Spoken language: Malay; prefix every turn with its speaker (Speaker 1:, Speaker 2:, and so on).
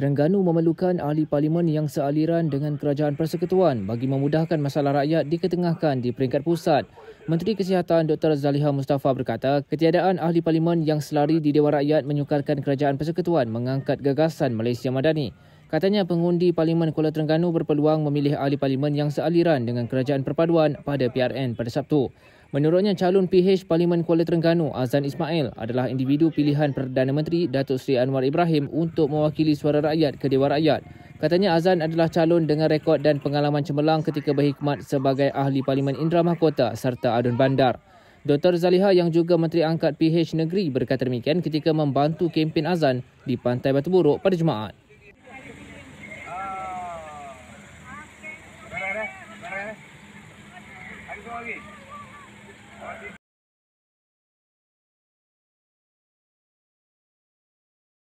Speaker 1: Terengganu memerlukan ahli parlimen yang sealiran dengan kerajaan persekutuan bagi memudahkan masalah rakyat diketengahkan di peringkat pusat. Menteri Kesihatan Dr. Zaliha Mustafa berkata, ketiadaan ahli parlimen yang selari di Dewan Rakyat menyukarkan kerajaan persekutuan mengangkat gagasan Malaysia Madani. Katanya pengundi Parlimen Kuala Terengganu berpeluang memilih ahli parlimen yang sealiran dengan kerajaan perpaduan pada PRN pada Sabtu. Menurutnya calon PH Parlimen Kuala Terengganu Azan Ismail adalah individu pilihan Perdana Menteri Datuk Seri Anwar Ibrahim untuk mewakili suara rakyat ke Dewan Rakyat. Katanya Azan adalah calon dengan rekod dan pengalaman cemerlang ketika berkhidmat sebagai ahli Parlimen Indra Mahkota serta Adun Bandar. Dr. Zaliha yang juga Menteri Angkat PH Negeri berkata demikian ketika membantu kempen Azan di Pantai Batu Buruk pada Jumaat.
Speaker 2: Ah.